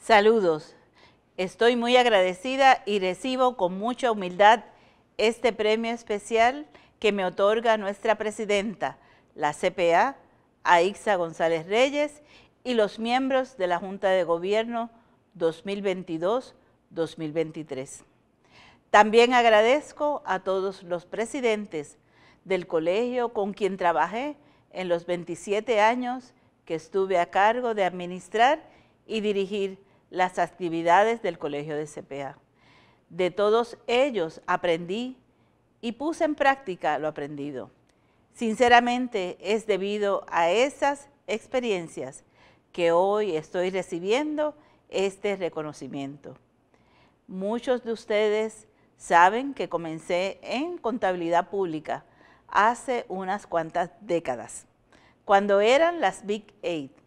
Saludos. Estoy muy agradecida y recibo con mucha humildad este premio especial que me otorga nuestra presidenta, la CPA, Aixa González Reyes y los miembros de la Junta de Gobierno 2022-2023. También agradezco a todos los presidentes del colegio con quien trabajé en los 27 años que estuve a cargo de administrar y dirigir las actividades del colegio de CPA. De todos ellos aprendí y puse en práctica lo aprendido. Sinceramente es debido a esas experiencias que hoy estoy recibiendo este reconocimiento. Muchos de ustedes saben que comencé en contabilidad pública hace unas cuantas décadas, cuando eran las Big Eight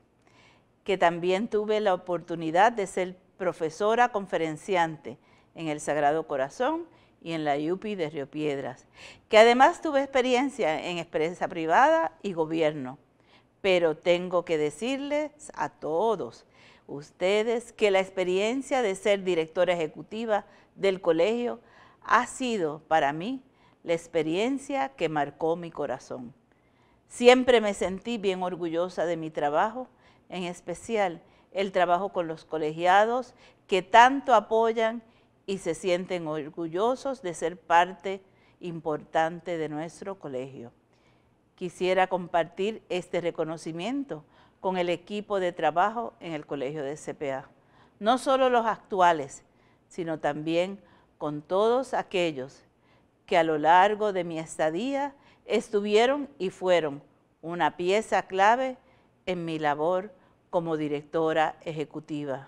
que también tuve la oportunidad de ser profesora conferenciante en el Sagrado Corazón y en la Yupi de Río Piedras, que además tuve experiencia en empresa privada y gobierno. Pero tengo que decirles a todos ustedes que la experiencia de ser directora ejecutiva del colegio ha sido para mí la experiencia que marcó mi corazón. Siempre me sentí bien orgullosa de mi trabajo en especial el trabajo con los colegiados que tanto apoyan y se sienten orgullosos de ser parte importante de nuestro colegio. Quisiera compartir este reconocimiento con el equipo de trabajo en el colegio de CPA, no solo los actuales, sino también con todos aquellos que a lo largo de mi estadía estuvieron y fueron una pieza clave en mi labor como directora ejecutiva.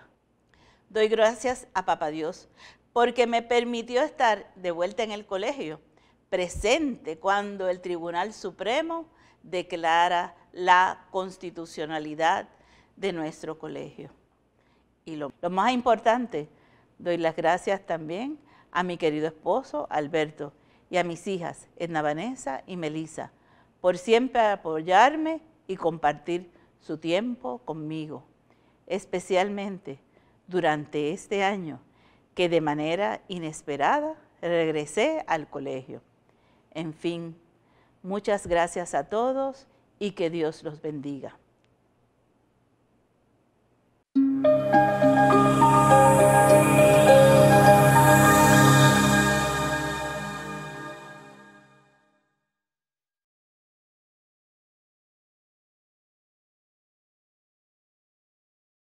Doy gracias a Papá Dios porque me permitió estar de vuelta en el colegio, presente cuando el Tribunal Supremo declara la constitucionalidad de nuestro colegio. Y lo, lo más importante, doy las gracias también a mi querido esposo Alberto y a mis hijas Edna Vanessa y Melissa por siempre apoyarme y compartir su tiempo conmigo, especialmente durante este año que de manera inesperada regresé al colegio. En fin, muchas gracias a todos y que Dios los bendiga.